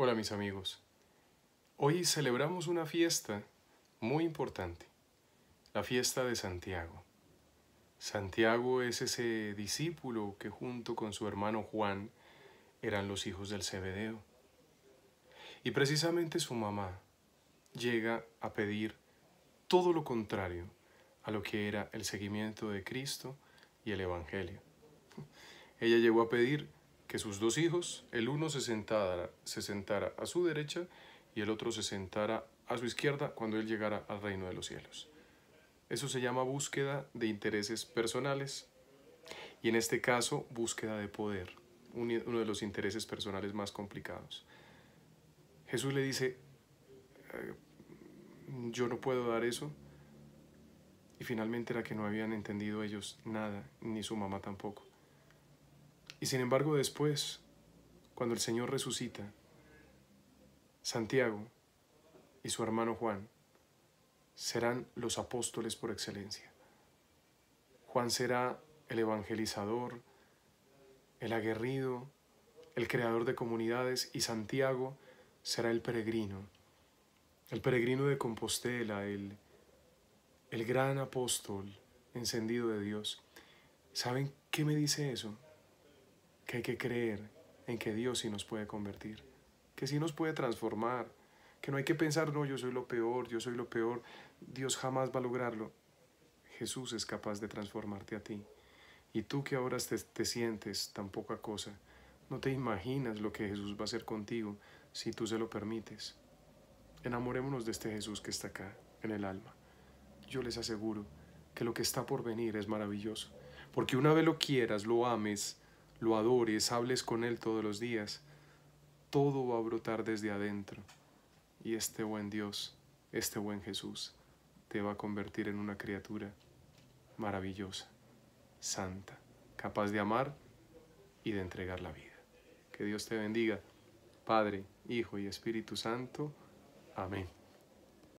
Hola mis amigos. Hoy celebramos una fiesta muy importante, la fiesta de Santiago. Santiago es ese discípulo que junto con su hermano Juan eran los hijos del cebedeo Y precisamente su mamá llega a pedir todo lo contrario a lo que era el seguimiento de Cristo y el Evangelio. Ella llegó a pedir que sus dos hijos, el uno se sentara, se sentara a su derecha y el otro se sentara a su izquierda cuando él llegara al reino de los cielos. Eso se llama búsqueda de intereses personales y en este caso búsqueda de poder, uno de los intereses personales más complicados. Jesús le dice, eh, yo no puedo dar eso. Y finalmente era que no habían entendido ellos nada, ni su mamá tampoco. Y sin embargo después, cuando el Señor resucita, Santiago y su hermano Juan serán los apóstoles por excelencia. Juan será el evangelizador, el aguerrido, el creador de comunidades y Santiago será el peregrino, el peregrino de Compostela, el, el gran apóstol encendido de Dios. ¿Saben qué me dice eso? que hay que creer en que Dios sí nos puede convertir, que sí nos puede transformar, que no hay que pensar, no, yo soy lo peor, yo soy lo peor, Dios jamás va a lograrlo. Jesús es capaz de transformarte a ti. Y tú que ahora te, sientes tan poca cosa, no te imaginas lo que Jesús va a hacer contigo si tú se lo permites. Enamorémonos de este Jesús que está acá, en el alma. Yo les aseguro que lo que está por venir es maravilloso, porque una vez lo quieras, lo ames, lo adores, hables con Él todos los días, todo va a brotar desde adentro. Y este buen Dios, este buen Jesús, te va a convertir en una criatura maravillosa, santa, capaz de amar y de entregar la vida. Que Dios te bendiga, Padre, Hijo y Espíritu Santo. Amén.